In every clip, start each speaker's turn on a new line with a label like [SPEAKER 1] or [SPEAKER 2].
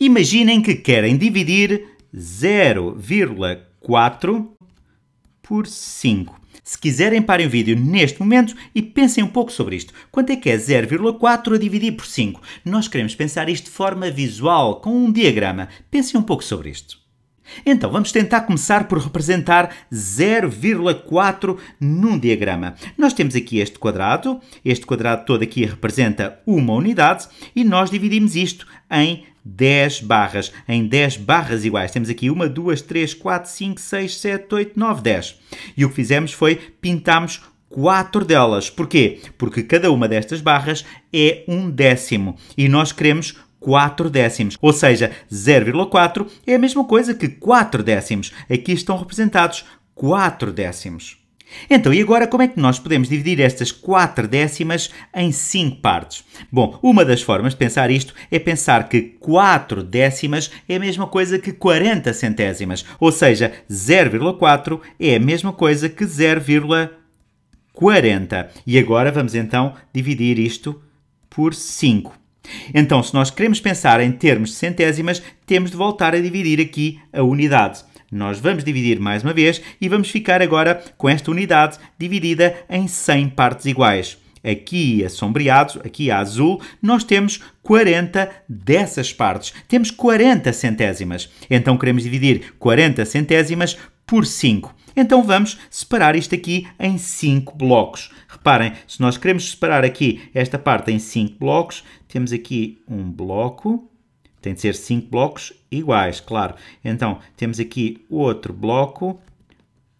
[SPEAKER 1] Imaginem que querem dividir 0,4 por 5. Se quiserem, parem o vídeo neste momento e pensem um pouco sobre isto. Quanto é que é 0,4 a dividir por 5? Nós queremos pensar isto de forma visual, com um diagrama. Pensem um pouco sobre isto. Então, vamos tentar começar por representar 0,4 num diagrama. Nós temos aqui este quadrado, este quadrado todo aqui representa uma unidade e nós dividimos isto em 10 barras, em 10 barras iguais. Temos aqui 1, 2, 3, 4, 5, 6, 7, 8, 9, 10. E o que fizemos foi pintarmos 4 delas. Porquê? Porque cada uma destas barras é um décimo e nós queremos 4 décimos, ou seja, 0,4 é a mesma coisa que 4 décimos. Aqui estão representados 4 décimos. Então, e agora como é que nós podemos dividir estas 4 décimas em 5 partes? Bom, uma das formas de pensar isto é pensar que 4 décimas é a mesma coisa que 40 centésimas, ou seja, 0,4 é a mesma coisa que 0,40. E agora vamos então dividir isto por 5. Então, se nós queremos pensar em termos de centésimas, temos de voltar a dividir aqui a unidade. Nós vamos dividir mais uma vez e vamos ficar agora com esta unidade dividida em 100 partes iguais. Aqui a sombreado, aqui a azul, nós temos 40 dessas partes. Temos 40 centésimas. Então queremos dividir 40 centésimas por 5. Então vamos separar isto aqui em 5 blocos. Reparem, se nós queremos separar aqui esta parte em 5 blocos, temos aqui um bloco, tem de ser 5 blocos iguais, claro. Então, temos aqui outro bloco,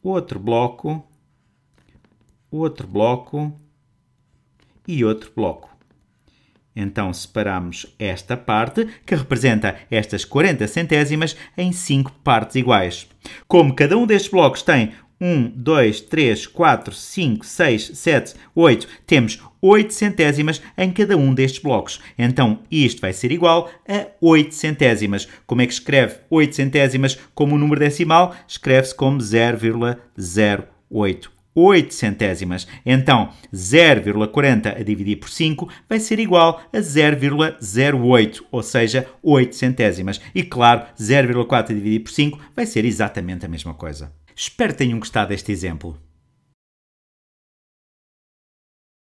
[SPEAKER 1] outro bloco, outro bloco e outro bloco. Então separamos esta parte, que representa estas 40 centésimas, em 5 partes iguais. Como cada um destes blocos tem 1, 2, 3, 4, 5, 6, 7, 8. Temos 8 centésimas em cada um destes blocos. Então, isto vai ser igual a 8 centésimas. Como é que escreve 8 centésimas como um número decimal? Escreve-se como 0,08. 8 centésimas. Então, 0,40 a dividir por 5 vai ser igual a 0,08, ou seja, 8 centésimas. E claro, 0,4 a dividir por 5 vai ser exatamente a mesma coisa. Espero que tenham gostado deste exemplo.